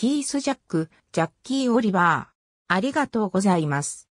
キース・ジャック、ジャッキー・オリバー。ありがとうございます。